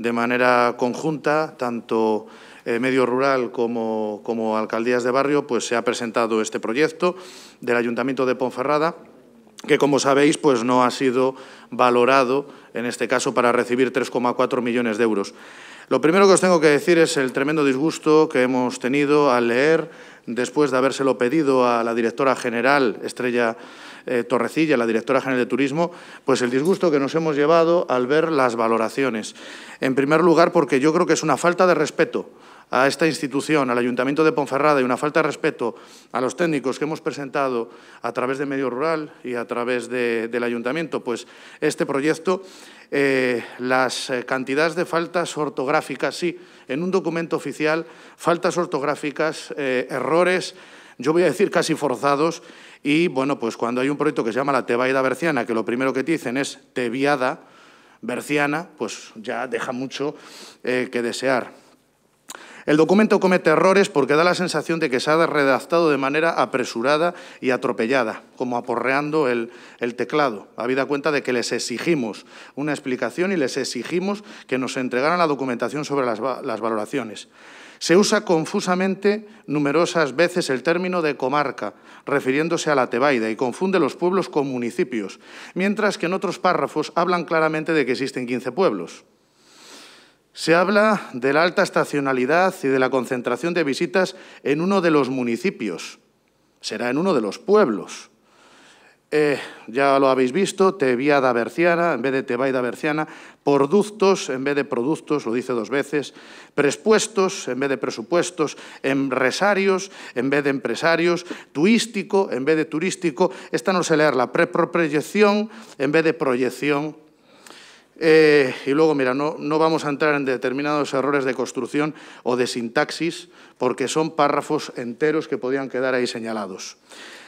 de manera conjunta, tanto eh, medio rural como, como, alcaldías de barrio, pues se ha presentado este proyecto del Ayuntamiento de Ponferrada, que como sabéis pues no ha sido valorado, en este caso, para recibir 3,4 millones de euros. Lo primero que os tengo que decir es el tremendo disgusto que hemos tenido al leer después de habérselo pedido a la directora general Estrella eh, Torrecilla, la directora general de Turismo, pues el disgusto que nos hemos llevado al ver las valoraciones. En primer lugar, porque yo creo que es una falta de respeto a esta institución, al Ayuntamiento de Ponferrada y una falta de respeto a los técnicos que hemos presentado a través de Medio Rural y a través del Ayuntamiento, pues este proyecto, eh, las eh, cantidades de faltas ortográficas, sí, en un documento oficial, faltas ortográficas, eh, errores, yo voy a decir casi forzados, y bueno, pues cuando hay un proyecto que se llama la Tebaida Berciana, que lo primero que te dicen es Teviada Berciana, pues ya deja mucho que desear. El documento comete errores porque da la sensación de que se ha redactado de manera apresurada y atropellada, como aporreando el, teclado, habida cuenta de que les exigimos una explicación y les exigimos que nos entregaran la documentación sobre las, las valoraciones. Se usa confusamente numerosas veces el término de comarca, refiriéndose a la Tebaida, y confunde los pueblos con municipios, mientras que en otros párrafos hablan claramente de que existen 15 pueblos. Se habla de la alta estacionalidad y de la concentración de visitas en uno de los municipios. Será en uno de los pueblos. Eh, ya lo habéis visto, Tebiada Berciana en vez de Tebaida Berciana, productos en vez de productos, lo dice dos veces, presupuestos, en vez de presupuestos, empresarios en vez de empresarios, turístico en vez de turístico, esta no se sé la preproyección en vez de proyección eh, y luego, mira, no, vamos a entrar en determinados errores de construcción o de sintaxis, porque son párrafos enteros que podían quedar ahí señalados.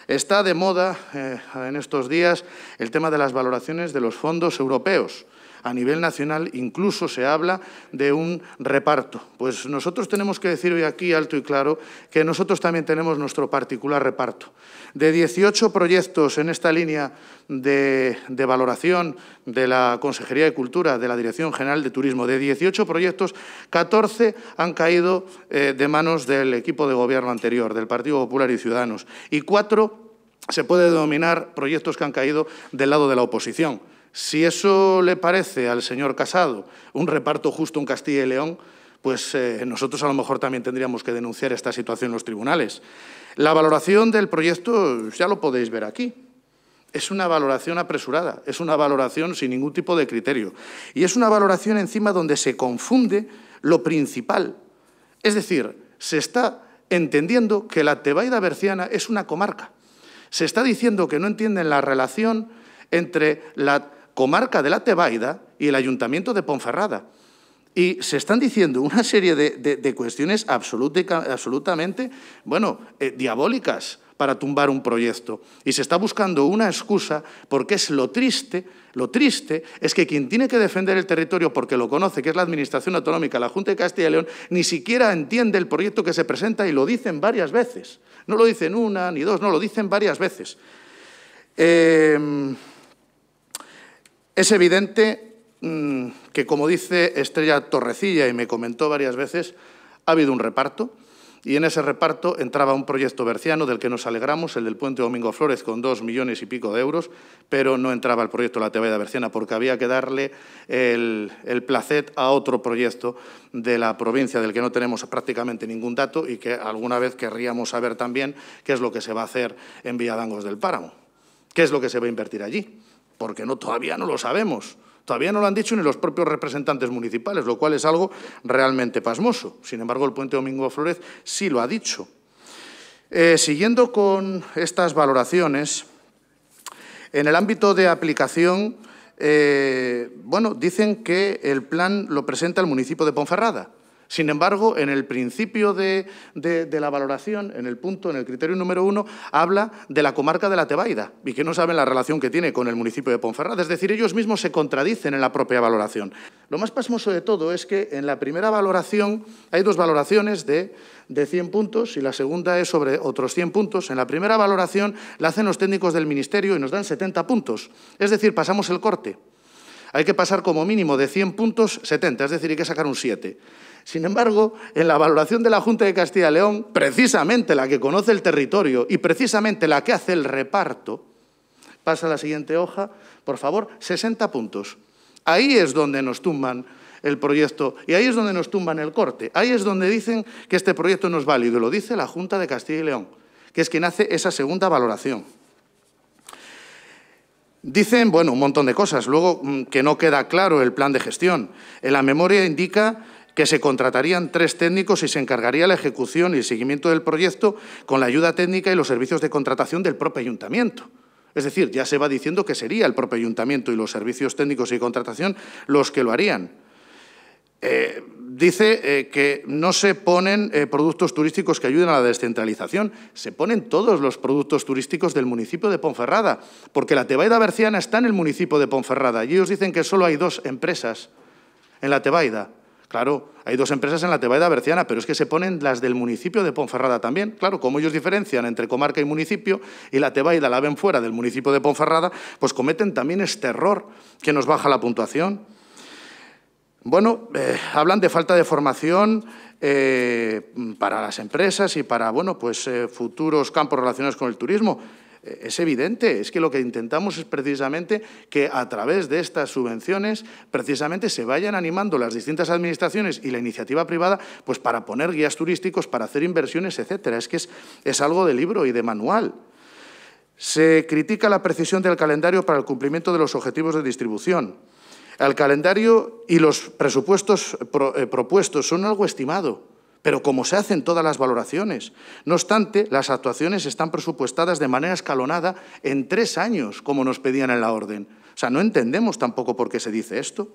Está de moda eh, en estos días el tema de las valoraciones de los fondos europeos a nivel nacional incluso se habla de un reparto. Pues nosotros tenemos que decir hoy aquí alto y claro que nosotros también tenemos nuestro particular reparto. De 18 proyectos en esta línea de, valoración de la Consejería de Cultura, de la Dirección General de Turismo, de 18 proyectos, 14 han caído eh, de manos del equipo de gobierno anterior, del Partido Popular y Ciudadanos, y cuatro se puede denominar proyectos que han caído del lado de la oposición. Si eso le parece al señor Casado un reparto justo en Castilla y León, pues eh, nosotros a lo mejor también tendríamos que denunciar esta situación en los tribunales. La valoración del proyecto ya lo podéis ver aquí. Es una valoración apresurada, es una valoración sin ningún tipo de criterio. Y es una valoración encima donde se confunde lo principal. Es decir, se está entendiendo que la Tebaida Berciana es una comarca. Se está diciendo que no entienden la relación entre la comarca de la Tebaida y el ayuntamiento de Ponferrada. Y se están diciendo una serie de, cuestiones absolutamente, bueno, eh, diabólicas para tumbar un proyecto. Y se está buscando una excusa porque es lo triste, lo triste es que quien tiene que defender el territorio porque lo conoce, que es la Administración Autonómica, la Junta de Castilla y León, ni siquiera entiende el proyecto que se presenta y lo dicen varias veces. No lo dicen una ni dos, no, lo dicen varias veces. Eh, es evidente mm, que, como dice Estrella Torrecilla y me comentó varias veces, ha habido un reparto y en ese reparto entraba un proyecto berciano del que nos alegramos, el del puente Domingo Flores, con dos millones y pico de euros, pero no entraba el proyecto La de Berciana porque había que darle el, el, placet a otro proyecto de la provincia del que no tenemos prácticamente ningún dato y que alguna vez querríamos saber también qué es lo que se va a hacer en Villadangos del Páramo, qué es lo que se va a invertir allí porque no, todavía no lo sabemos. Todavía no lo han dicho ni los propios representantes municipales, lo cual es algo realmente pasmoso. Sin embargo, el puente Domingo Flores sí lo ha dicho. Eh, siguiendo con estas valoraciones, en el ámbito de aplicación, eh, bueno, dicen que el plan lo presenta el municipio de Ponferrada. Sin embargo, en el principio de, la valoración, en el punto, en el criterio número uno, habla de la comarca de la Tebaida y que no saben la relación que tiene con el municipio de Ponferrada. Es decir, ellos mismos se contradicen en la propia valoración. Lo más pasmoso de todo es que en la primera valoración hay dos valoraciones de 100 puntos y la segunda es sobre otros 100 puntos. En la primera valoración la hacen los técnicos del Ministerio y nos dan 70 puntos. Es decir, pasamos el corte. Hay que pasar como mínimo de 100 puntos 70, es decir, hay que sacar un 7. Sin embargo, en la valoración de la Junta de Castilla y León, precisamente la que conoce el territorio y precisamente la que hace el reparto, pasa la siguiente hoja, por favor, 60 puntos. Ahí es donde nos tumban el proyecto y ahí es donde nos tumban el corte. Ahí es donde dicen que este proyecto no es válido lo dice la Junta de Castilla y León, que es quien hace esa segunda valoración. Dicen, bueno, un montón de cosas. Luego, mm, que no queda claro el plan de gestión. En la memoria indica que se contratarían tres técnicos y se encargaría la ejecución y el seguimiento del proyecto con la ayuda técnica y los servicios de contratación del propio ayuntamiento. Es decir, ya se va diciendo que sería el propio ayuntamiento y los servicios técnicos y contratación los que lo harían. Eh, dice eh, que no se ponen eh, productos turísticos que ayuden a la descentralización, se ponen todos los productos turísticos del municipio de Ponferrada, porque la Tebaida Berciana está en el municipio de Ponferrada y ellos dicen que solo hay dos empresas en la Tebaida. Claro, hay dos empresas en la Tebaida Berciana, pero es que se ponen las del municipio de Ponferrada también. Claro, como ellos diferencian entre comarca y municipio y la Tebaida la ven fuera del municipio de Ponferrada, pues cometen también este error que nos baja la puntuación. Bueno, eh, hablan de falta de formación eh, para las empresas y para bueno, pues, eh, futuros campos relacionados con el turismo. Es evidente, es que lo que intentamos es precisamente que a través de estas subvenciones precisamente se vayan animando las distintas administraciones y la iniciativa privada pues para poner guías turísticos, para hacer inversiones, etcétera. Es que es algo de libro y de manual. Se critica la precisión del calendario para el cumplimiento de los objetivos de distribución. El calendario y los presupuestos eh, eh, propuestos son algo estimado, pero como se hacen todas las valoraciones. No obstante, las actuaciones están presupuestadas de manera escalonada en tres años, como nos pedían en la orden. O sea, no entendemos tampoco por qué se dice esto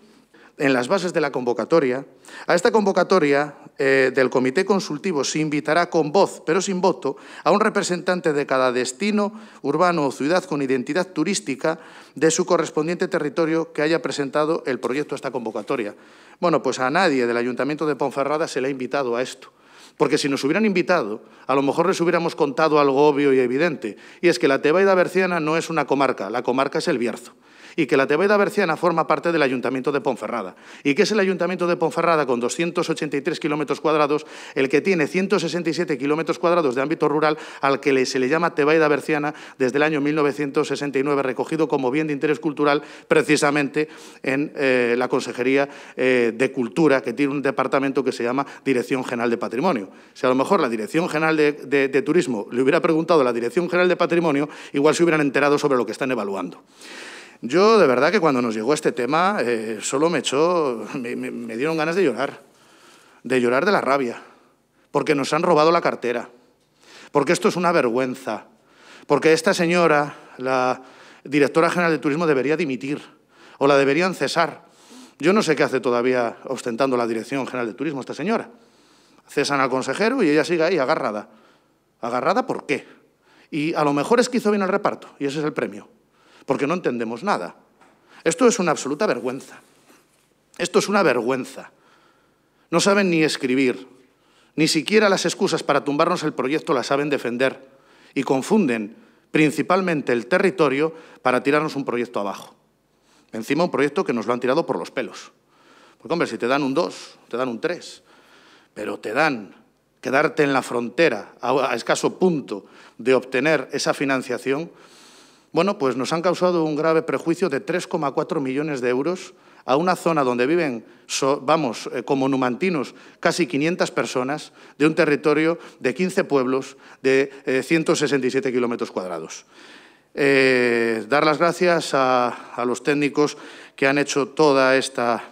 en las bases de la convocatoria, a esta convocatoria eh, del comité consultivo se invitará con voz, pero sin voto, a un representante de cada destino urbano o ciudad con identidad turística de su correspondiente territorio que haya presentado el proyecto a esta convocatoria. Bueno, pues a nadie del Ayuntamiento de Ponferrada se le ha invitado a esto. Porque si nos hubieran invitado, a lo mejor les hubiéramos contado algo obvio y evidente, y es que la Tebaida Berciana no es una comarca, la comarca es el Bierzo y que la Tebaida Berciana forma parte del Ayuntamiento de Ponferrada y que es el Ayuntamiento de Ponferrada con 283 kilómetros cuadrados el que tiene 167 kilómetros cuadrados de ámbito rural al que se le llama Tebaida Berciana desde el año 1969 recogido como bien de interés cultural precisamente en eh, la Consejería eh, de Cultura que tiene un departamento que se llama Dirección General de Patrimonio. Si a lo mejor la Dirección General de, de Turismo le hubiera preguntado a la Dirección General de Patrimonio, igual se hubieran enterado sobre lo que están evaluando. Yo, de verdad, que cuando nos llegó este tema, eh, solo me echó, me, me dieron ganas de llorar, de llorar de la rabia, porque nos han robado la cartera, porque esto es una vergüenza, porque esta señora, la directora general de turismo, debería dimitir o la deberían cesar. Yo no sé qué hace todavía ostentando la dirección general de turismo esta señora. Cesan al consejero y ella sigue ahí agarrada. ¿Agarrada por qué? Y a lo mejor es que hizo bien el reparto y ese es el premio porque no entendemos nada. Esto es una absoluta vergüenza. Esto es una vergüenza. No saben ni escribir, ni siquiera las excusas para tumbarnos el proyecto las saben defender y confunden principalmente el territorio para tirarnos un proyecto abajo. Encima un proyecto que nos lo han tirado por los pelos. Porque hombre, si te dan un 2, te dan un 3, pero te dan quedarte en la frontera a escaso punto de obtener esa financiación, bueno, pues nos han causado un grave prejuicio de 3,4 millones de euros a una zona donde viven, vamos, eh, como numantinos, casi 500 personas, de un territorio de 15 pueblos de 167 eh, kilómetros cuadrados. Eh, dar las gracias a, los técnicos que han hecho toda esta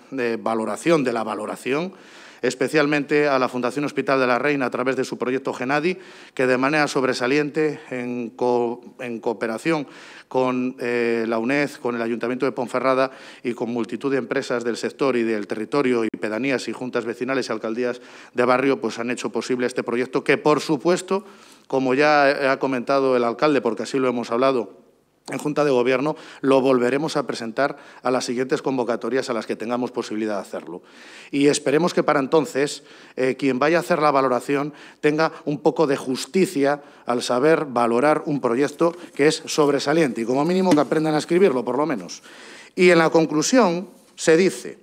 valoración de la valoración, especialmente a la Fundación Hospital de la Reina a través de su proyecto Genadi, que de manera sobresaliente, en, cooperación con eh, la UNED, con el Ayuntamiento de Ponferrada y con multitud de empresas del sector y del territorio y pedanías y juntas vecinales y alcaldías de barrio, pues han hecho posible este proyecto que, por supuesto, como ya ha comentado el alcalde, porque así lo hemos hablado, en Junta de Gobierno lo volveremos a presentar a las siguientes convocatorias a las que tengamos posibilidad de hacerlo. Y esperemos que para entonces eh, quien vaya a hacer la valoración tenga un poco de justicia al saber valorar un proyecto que es sobresaliente y como mínimo que aprendan a escribirlo, por lo menos. Y en la conclusión se dice,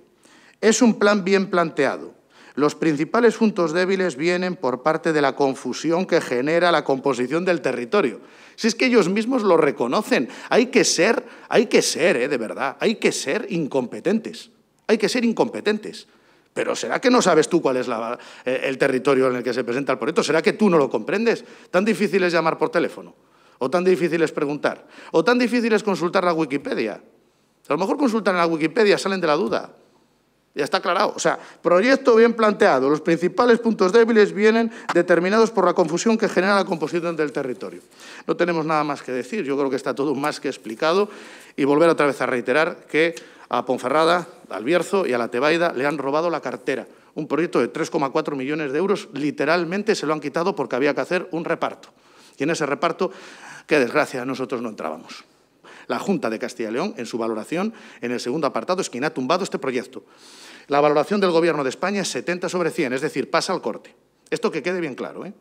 es un plan bien planteado, los principales puntos débiles vienen por parte de la confusión que genera la composición del territorio. Si es que ellos mismos lo reconocen, hay que ser, hay que ser, ¿eh? de verdad, hay que ser incompetentes, hay que ser incompetentes. Pero ¿será que no sabes tú cuál es eh, el territorio en el que se presenta el proyecto? ¿Será que tú no lo comprendes? Tan difícil es llamar por teléfono, o tan difícil es preguntar, o tan difícil es consultar la Wikipedia. A lo mejor consultan la Wikipedia, salen de la duda. Ya está aclarado. O sea, proyecto bien planteado. Los principales puntos débiles vienen determinados por la confusión que genera la composición del territorio. No tenemos nada más que decir. Yo creo que está todo más que explicado. Y volver otra vez a reiterar que a Ponferrada, al Bierzo y a la Tebaida le han robado la cartera. Un proyecto de 3,4 millones de euros literalmente se lo han quitado porque había que hacer un reparto. Y en ese reparto, qué desgracia, nosotros no entrábamos. La Junta de Castilla y León, en su valoración, en el segundo apartado, es quien ha tumbado este proyecto. La valoración del Gobierno de España es 70 sobre 100, es decir, pasa al corte. Esto que quede bien claro, ¿eh?